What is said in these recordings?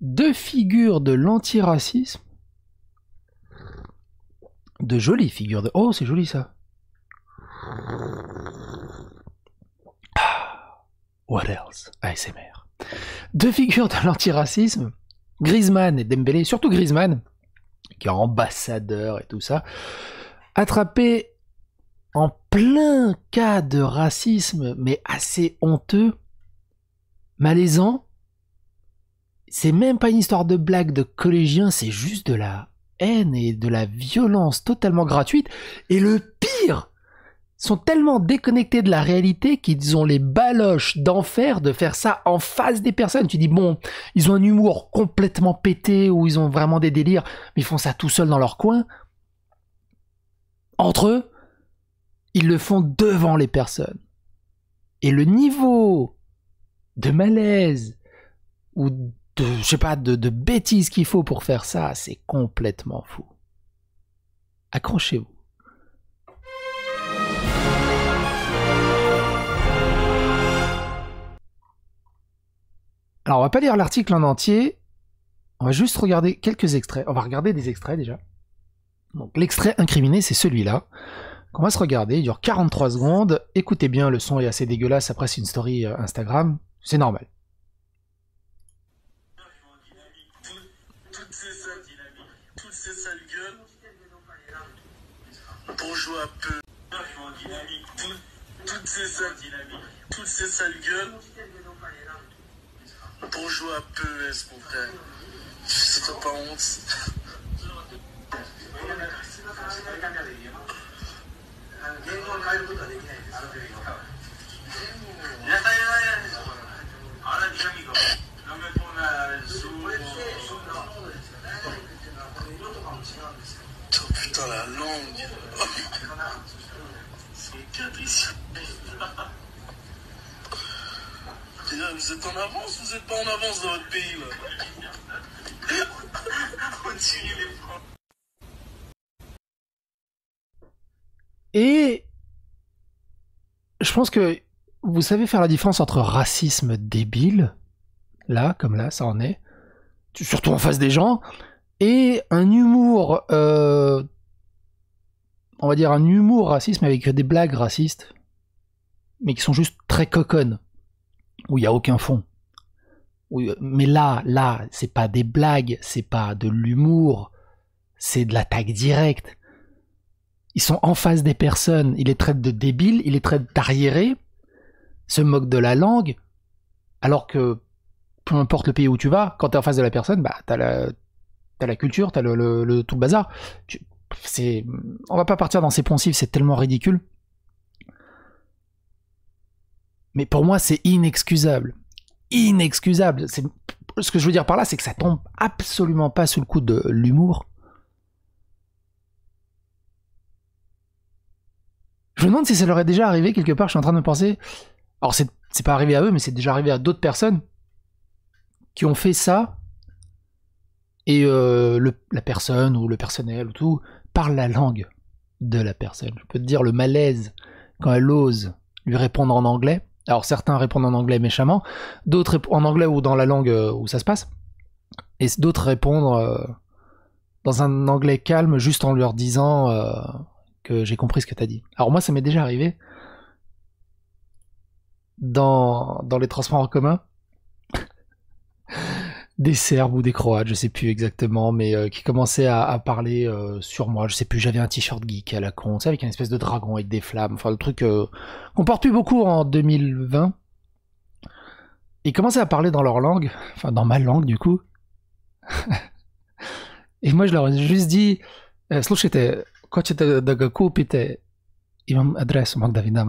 deux figures de l'antiracisme. De jolies figures de... Oh, c'est joli ça. Ah, what else ASMR. Deux figures de l'antiracisme, Griezmann et Dembélé, surtout Griezmann, qui est ambassadeur et tout ça, attrapé en plein cas de racisme, mais assez honteux, malaisant, c'est même pas une histoire de blague de collégiens, c'est juste de la haine et de la violence totalement gratuite. Et le pire, sont tellement déconnectés de la réalité qu'ils ont les baloches d'enfer de faire ça en face des personnes. Tu dis, bon, ils ont un humour complètement pété ou ils ont vraiment des délires, mais ils font ça tout seuls dans leur coin. Entre eux, ils le font devant les personnes. Et le niveau de malaise ou de, je sais pas, de, bêtises qu'il faut pour faire ça, c'est complètement fou. Accrochez-vous. Alors on va pas lire l'article en entier, on va juste regarder quelques extraits. On va regarder des extraits déjà. Donc l'extrait incriminé, c'est celui-là. On va se regarder, il dure 43 secondes. Écoutez bien, le son est assez dégueulasse, après c'est une story euh, Instagram, c'est normal. toutes ces, toutes ces sales gueules pour jouer à peu. Tout, toutes, ces sales, toutes ces sales gueules pour jouer à peu, hein, hein. est-ce qu'on C'est pas honte. la langue. C'est capricieux. Vous êtes en avance vous êtes pas en avance dans votre pays là On les points. Et je pense que vous savez faire la différence entre racisme débile, là, comme là, ça en est, surtout en face des gens, et un humour euh, on va dire, un humour raciste, mais avec des blagues racistes, mais qui sont juste très coconnes, où il n'y a aucun fond. Oui, mais là, là, c'est pas des blagues, c'est pas de l'humour, c'est de l'attaque directe. Ils sont en face des personnes, ils les traitent de débiles, ils les traitent d'arriérés, se moquent de la langue, alors que peu importe le pays où tu vas, quand t'es en face de la personne, bah t'as la, as la culture, t'as le, tout le bazar c'est, on va pas partir dans ces poncifs, c'est tellement ridicule. Mais pour moi, c'est inexcusable. Inexcusable. ce que je veux dire par là, c'est que ça tombe absolument pas sous le coup de l'humour. Je me demande si ça leur est déjà arrivé quelque part. Je suis en train de penser. Alors, c'est, pas arrivé à eux, mais c'est déjà arrivé à d'autres personnes qui ont fait ça. Et euh, la personne ou le personnel ou tout parle la langue de la personne. Je peux te dire le malaise quand elle ose lui répondre en anglais. Alors certains répondent en anglais méchamment, d'autres en anglais ou dans la langue euh, où ça se passe, et d'autres répondent euh, dans un anglais calme juste en leur disant euh, que j'ai compris ce que tu as dit. Alors moi ça m'est déjà arrivé dans les transports en commun des Serbes ou des Croates, je sais plus exactement, mais euh, qui commençaient à, parler euh, sur moi. Je sais plus, j'avais un t-shirt geek à la con, tu avec une espèce de dragon avec des flammes, enfin le truc euh, qu'on porte plus beaucoup en 2020. Ils commençaient à parler dans leur langue, enfin dans ma langue du coup. Et moi je leur ai juste dit, слушайте, хочете да го купите? Imam adresse, manque Davina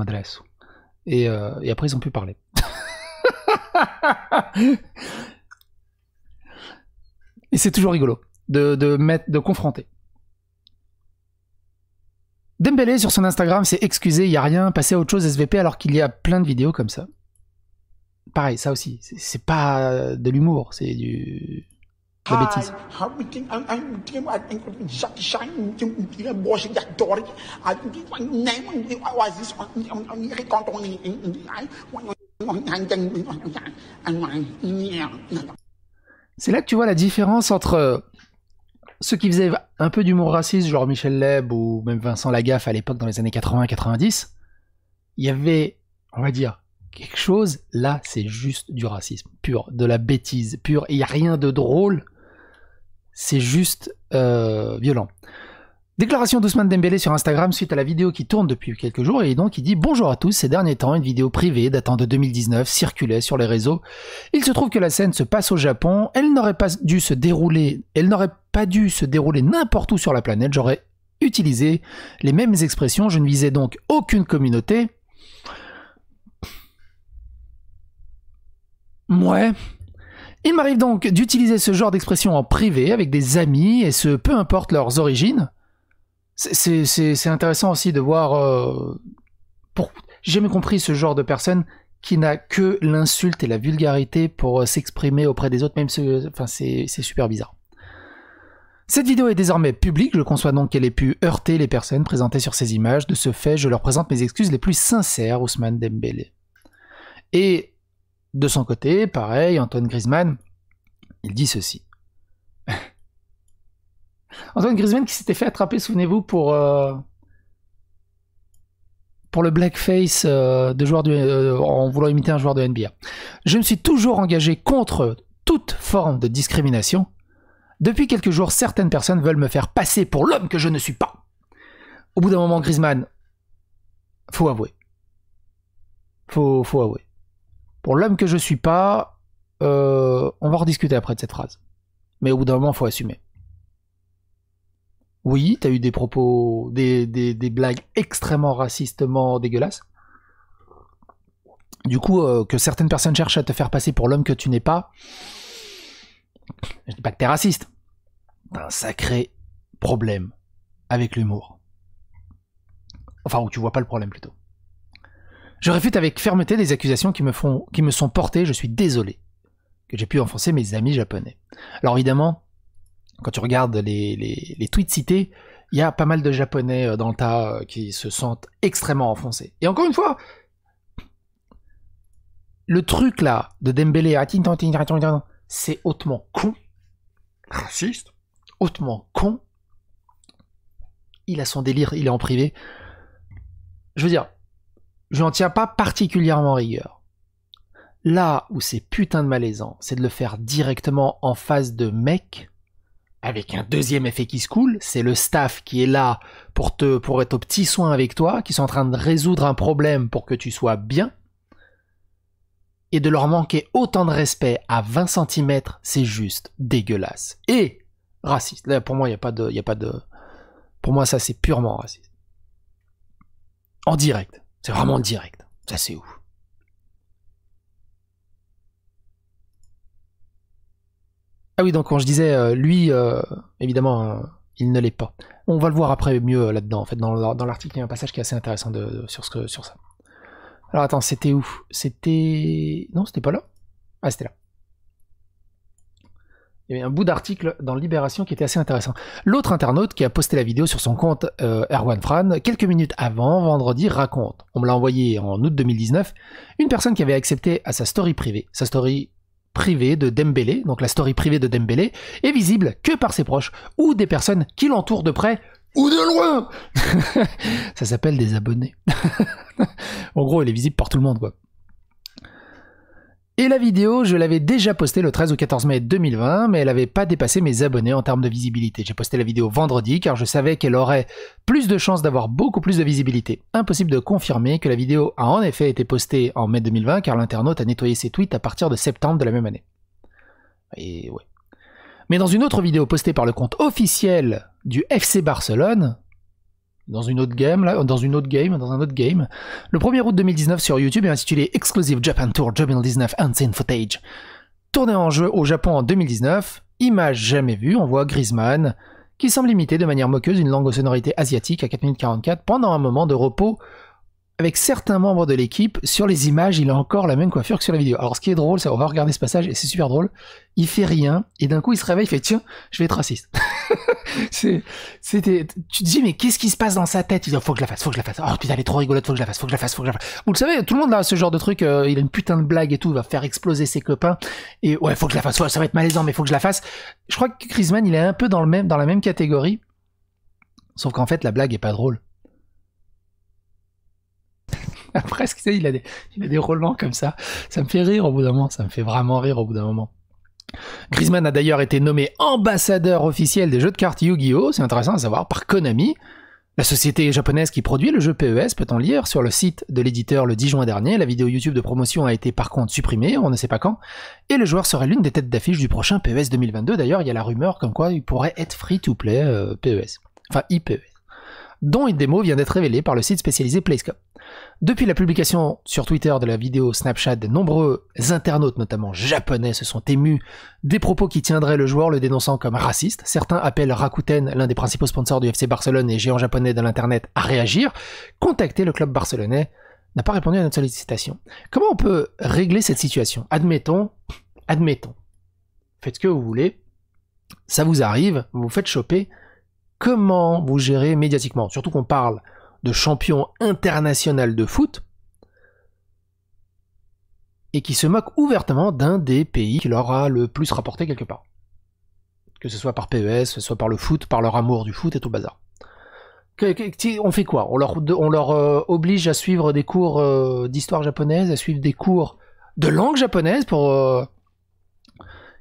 Et, et après ils ont pu parler. Et c'est toujours rigolo de, mettre, de confronter. Dembélé sur son Instagram s'est excusé, il y a rien, passé à autre chose SVP alors qu'il y a plein de vidéos comme ça. Pareil, ça aussi, c'est pas de l'humour, c'est du de bêtise. C'est là que tu vois la différence entre euh, ceux qui faisaient un peu d'humour raciste, genre Michel Leb ou même Vincent Lagaffe à l'époque dans les années 80-90, il y avait, on va dire, quelque chose. Là, c'est juste du racisme pur, de la bêtise pure. Il n'y a rien de drôle. C'est juste euh, violent. Déclaration d'Ousmane Dembélé sur Instagram suite à la vidéo qui tourne depuis quelques jours et donc il dit bonjour à tous. Ces derniers temps, une vidéo privée datant de 2019 circulait sur les réseaux. Il se trouve que la scène se passe au Japon. Elle n'aurait pas dû se dérouler. Elle n'aurait pas dû se dérouler n'importe où sur la planète. J'aurais utilisé les mêmes expressions. Je ne visais donc aucune communauté. Ouais, il m'arrive donc d'utiliser ce genre d'expression en privé avec des amis, et ce peu importe leurs origines c'est intéressant aussi de voir. Euh, j'ai jamais compris ce genre de personne qui n'a que l'insulte et la vulgarité pour euh, s'exprimer auprès des autres, même ce... Euh, enfin, c'est super bizarre. Cette vidéo est désormais publique, je conçois donc qu'elle ait pu heurter les personnes présentées sur ces images. De ce fait, je leur présente mes excuses les plus sincères, Ousmane Dembélé. Et de son côté, pareil, Antoine Griezmann, il dit ceci. Antoine Griezmann qui s'était fait attraper, souvenez-vous, pour, euh, pour le blackface euh, de joueur euh, en voulant imiter un joueur de NBA. Je me suis toujours engagé contre toute forme de discrimination. Depuis quelques jours, certaines personnes veulent me faire passer pour l'homme que je ne suis pas. Au bout d'un moment, Griezmann, faut avouer. Faut, faut avouer. Pour l'homme que je suis pas, on va rediscuter après de cette phrase. Mais au bout d'un moment, faut assumer. Oui, t'as eu des propos, des, des, blagues extrêmement racistement dégueulasses. Du coup, euh, que certaines personnes cherchent à te faire passer pour l'homme que tu n'es pas, je dis pas que t'es raciste. T'as un sacré problème avec l'humour. Enfin, où tu vois pas le problème plutôt. Je réfute avec fermeté des accusations qui me, font, qui me sont portées, je suis désolé que j'ai pu enfoncer mes amis japonais. Alors évidemment, quand tu regardes les, les, tweets cités, il y a pas mal de Japonais euh, dans le tas euh, qui se sentent extrêmement enfoncés. Et encore une fois, le truc là de Dembélé, c'est hautement con, raciste, hautement con. Il a son délire, il est en privé. Je veux dire, je n'en tiens pas particulièrement rigueur. Là où c'est putain de malaisant, c'est de le faire directement en face de mecs avec un deuxième effet qui se coule, c'est le staff qui est là pour te pour être au petit soin avec toi, qui sont en train de résoudre un problème pour que tu sois bien. Et de leur manquer autant de respect à 20 cm, c'est juste dégueulasse. Et raciste. Là, pour moi, il n'y a pas de, il a pas de, pour moi, ça, c'est purement raciste. En direct. C'est vraiment direct. Ça, c'est ouf. Ah oui, donc quand je disais, euh, lui, euh, évidemment, euh, il ne l'est pas. On va le voir après mieux là-dedans. En fait, dans, l'article, il y a un passage qui est assez intéressant de, sur, ce sur ça. Alors attends, c'était où C'était... Non, c'était pas là Ah, c'était là. Il y avait un bout d'article dans Libération qui était assez intéressant. L'autre internaute qui a posté la vidéo sur son compte Erwan Fran, quelques minutes avant, vendredi, raconte. On me l'a envoyé en août 2019. Une personne qui avait accepté à sa story privée, sa story privée de Dembélé, donc la story privée de Dembélé, est visible que par ses proches ou des personnes qui l'entourent de près ou de loin. Ça s'appelle des abonnés. en gros, elle est visible par tout le monde, quoi. Et la vidéo, je l'avais déjà postée le 13 ou 14 mai 2020, mais elle n'avait pas dépassé mes abonnés en termes de visibilité. J'ai posté la vidéo vendredi car je savais qu'elle aurait plus de chances d'avoir beaucoup plus de visibilité. Impossible de confirmer que la vidéo a en effet été postée en mai 2020 car l'internaute a nettoyé ses tweets à partir de septembre de la même année. Et ouais. Mais dans une autre vidéo postée par le compte officiel du FC Barcelone, dans une autre game, là, dans une autre game, dans un autre game. Le 1er août 2019 sur YouTube est intitulé Exclusive Japan Tour 2019 Unseen Footage. Tourné en jeu au Japon en 2019, image jamais vue, on voit Griezmann qui semble imiter de manière moqueuse une langue aux sonorités asiatiques à 4 minutes 44 pendant un moment de repos avec certains membres de l'équipe, sur les images, il a encore la même coiffure que sur la vidéo. Alors, ce qui est drôle, c'est on va regarder ce passage et c'est super drôle. Il fait rien et d'un coup, il se réveille, il fait tiens, je vais être raciste. C'était, tu te dis mais qu'est-ce qui se passe dans sa tête Il dit faut que je la fasse, faut que je la fasse. Oh putain, elle est trop rigolote, faut que je la fasse, faut que je la fasse, faut que je la fasse. Vous le savez, tout le monde a ce genre de truc. Euh, il a une putain de blague et tout, il va faire exploser ses copains. Et ouais, faut que je la fasse. Ouais, ça va être malaisant, mais faut que je la fasse. Je crois que Chrisman, il est un peu dans le même, dans la même catégorie. Sauf qu'en fait, la blague est pas drôle. presque, il a des, il a des comme ça. Ça me fait rire au bout d'un moment, ça me fait vraiment rire au bout d'un moment. Griezmann a d'ailleurs été nommé ambassadeur officiel des jeux de cartes Yu-Gi-Oh! C'est intéressant à savoir, par Konami. La société japonaise qui produit le jeu PES peut on lire sur le site de l'éditeur le 10 juin dernier. La vidéo YouTube de promotion a été par contre supprimée, on ne sait pas quand. Et le joueur serait l'une des têtes d'affiche du prochain PES 2022. D'ailleurs, il y a la rumeur comme quoi il pourrait être free to play euh, PES. Enfin, IPES dont une démo vient d'être révélée par le site spécialisé Playscope. Depuis la publication sur Twitter de la vidéo Snapchat, de nombreux internautes, notamment japonais, se sont émus des propos qui tiendraient le joueur le dénonçant comme raciste. Certains appellent Rakuten, l'un des principaux sponsors du FC Barcelone et géant japonais de l'Internet, à réagir. Contacter le club barcelonais n'a pas répondu à notre sollicitation. Comment on peut régler cette situation Admettons, admettons, faites ce que vous voulez, ça vous arrive, vous vous faites choper, comment vous gérez médiatiquement. Surtout qu'on parle de champion international de foot et qui se moque ouvertement d'un des pays qui leur a le plus rapporté quelque part. Que ce soit par PES, que ce soit par le foot, par leur amour du foot et tout le bazar. on fait quoi On leur, euh, oblige à suivre des cours euh, d'histoire japonaise, à suivre des cours de langue japonaise pour euh,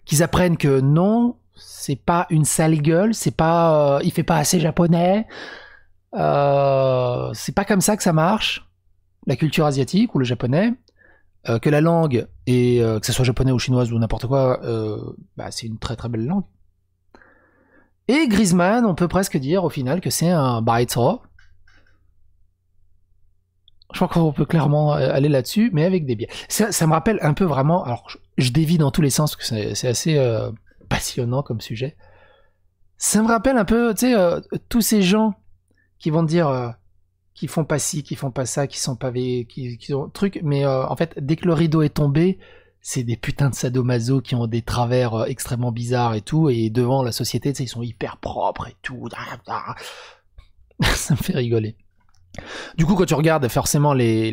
qu'ils apprennent que non, c'est pas une sale gueule, c'est pas, euh, il fait pas assez japonais. Euh, c'est pas comme ça que ça marche, la culture asiatique ou le japonais. Euh, que la langue, et que ce soit japonais ou chinoise ou n'importe quoi, bah, c'est une très très belle langue. Et Griezmann, on peut presque dire au final que c'est un Baito. Je crois qu'on peut clairement aller là-dessus, mais avec des biais. Ça, me rappelle un peu vraiment. Alors, je, je dévie dans tous les sens, parce que c'est assez passionnant comme sujet. Ça me rappelle un peu, tu sais, euh, tous ces gens qui vont dire euh, qu'ils font pas ci, qui font pas ça, qui sont pavés, qui, qui ont truc, mais euh, en fait, dès que le rideau est tombé, c'est des putains de sadomaso qui ont des travers extrêmement bizarres et tout, et devant la société, tu sais, ils sont hyper propres et tout. ça me fait rigoler. Du coup, quand tu regardes forcément les,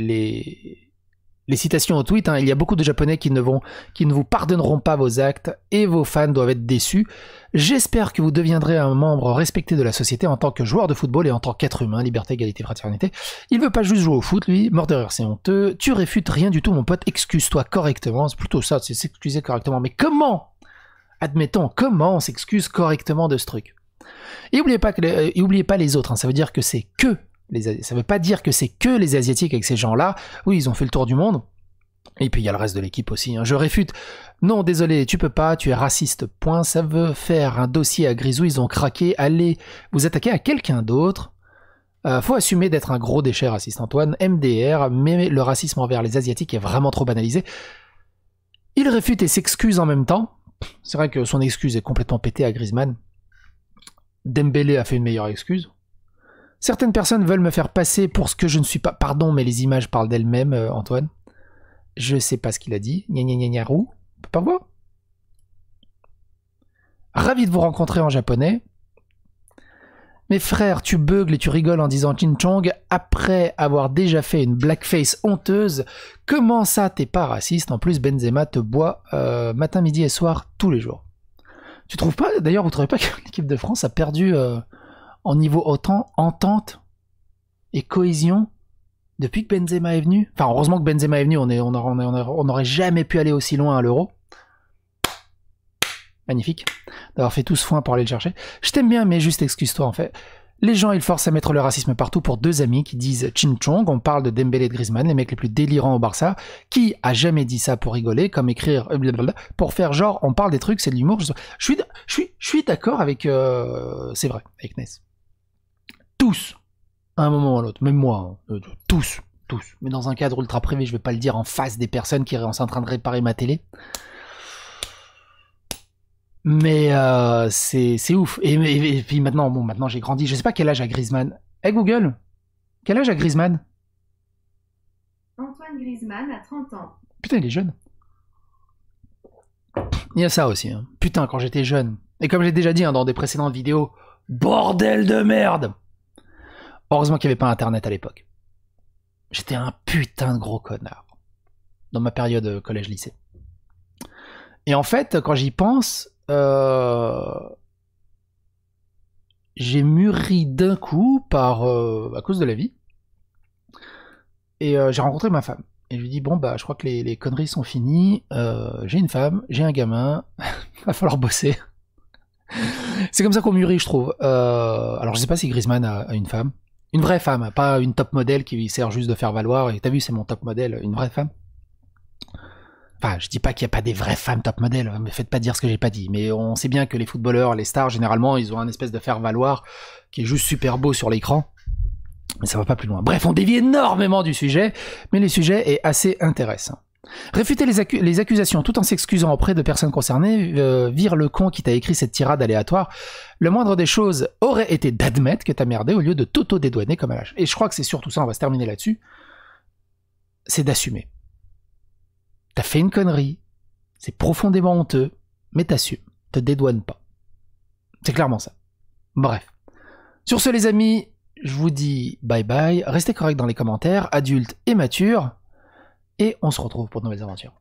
les citations au tweet, hein. il y a beaucoup de Japonais qui ne, vont, qui ne vous pardonneront pas vos actes et vos fans doivent être déçus. J'espère que vous deviendrez un membre respecté de la société en tant que joueur de football et en tant qu'être humain, liberté, égalité, fraternité. Il veut pas juste jouer au foot, lui, mort c'est honteux. Tu réfutes rien du tout, mon pote, excuse-toi correctement. C'est plutôt ça, c'est s'excuser correctement. Mais comment, admettons, comment on s'excuse correctement de ce truc et n'oubliez pas, les, euh, oubliez pas les autres, hein. ça veut dire que c'est que ça veut pas dire que c'est que les Asiatiques avec ces gens-là. Oui, ils ont fait le tour du monde. Et puis il y a le reste de l'équipe aussi. Hein. Je réfute. Non, désolé, tu peux pas, tu es raciste. Point. Ça veut faire un dossier à Grisou. Ils ont craqué. Allez vous attaquez à quelqu'un d'autre. Euh, faut assumer d'être un gros déchet raciste, Antoine. MDR, mais le racisme envers les Asiatiques est vraiment trop banalisé. Il réfute et s'excuse en même temps. C'est vrai que son excuse est complètement pétée à Griezmann. Dembélé a fait une meilleure excuse. Certaines personnes veulent me faire passer pour ce que je ne suis pas. Pardon, mais les images parlent d'elles-mêmes, euh, Antoine. Je sais pas ce qu'il a dit. Gna gna gna gna roux. On peut pas voir. Ravi de vous rencontrer en japonais. Mes frères, tu beugles et tu rigoles en disant Chin-Chong après avoir déjà fait une blackface honteuse. Comment ça, t'es pas raciste En plus, Benzema te boit euh, matin, midi et soir tous les jours. Tu trouves pas D'ailleurs, vous trouvez pas que l'équipe de France a perdu euh, en niveau autant entente et cohésion depuis que Benzema est venu. Enfin, heureusement que Benzema est venu, on est, on n'aurait on jamais pu aller aussi loin à l'Euro. Magnifique d'avoir fait tout ce foin pour aller le chercher. Je t'aime bien, mais juste excuse-toi en fait. Les gens, ils forcent à mettre le racisme partout pour deux amis qui disent Chinchong, on parle de Dembélé et de Griezmann, les mecs les plus délirants au Barça. Qui a jamais dit ça pour rigoler, comme écrire euh, blablabla, pour faire genre on parle des trucs, c'est de l'humour. Je suis, je suis, je suis d'accord avec, euh, c'est vrai, avec Ness tous, à un moment ou à l'autre, même moi, hein. euh, tous, tous, mais dans un cadre ultra privé, je vais pas le dire en face des personnes qui sont en train de réparer ma télé. Mais euh, c'est ouf. Et, puis maintenant, bon, maintenant j'ai grandi. Je sais pas quel âge a Griezmann. hey eh, Google, quel âge a Griezmann Antoine Griezmann a 30 ans. Putain, il est jeune. Il y a ça aussi. Hein. Putain, quand j'étais jeune. Et comme j'ai déjà dit hein, dans des précédentes vidéos, bordel de merde Heureusement qu'il n'y avait pas Internet à l'époque. J'étais un putain de gros connard. Dans ma période euh, collège-lycée. Et en fait, quand j'y pense, euh, j'ai mûri d'un coup par, euh, à cause de la vie. Et j'ai rencontré ma femme. Et je lui dis, bon, bah, je crois que les, conneries sont finies. j'ai une femme, j'ai un gamin. Va falloir bosser. C'est comme ça qu'on mûrit, je trouve. alors, je sais pas si Griezmann a une femme. Une vraie femme, pas une top modèle qui sert juste de faire valoir. Et t'as vu, c'est mon top modèle, une vraie femme. Enfin, je dis pas qu'il n'y a pas des vraies femmes top modèles, hein, mais faites pas dire ce que j'ai pas dit, mais on sait bien que les footballeurs, les stars, généralement, ils ont un espèce de faire-valoir qui est juste super beau sur l'écran, mais ça va pas plus loin. Bref, on dévie énormément du sujet, mais le sujet est assez intéressant. Réfuter les, accusations tout en s'excusant auprès de personnes concernées euh, vire le con qui t'a écrit cette tirade aléatoire. Le moindre des choses aurait été d'admettre que t'as merdé au lieu de t'auto-dédouaner comme à l'âge. Et je crois que c'est surtout ça, on va se terminer là-dessus. C'est d'assumer. T'as fait une connerie, c'est profondément honteux, mais t'assumes, te dédouane pas. C'est clairement ça. Bref. Sur ce les amis, je vous dis bye bye, restez correct dans les commentaires, adultes et matures et on se retrouve pour de nouvelles aventures.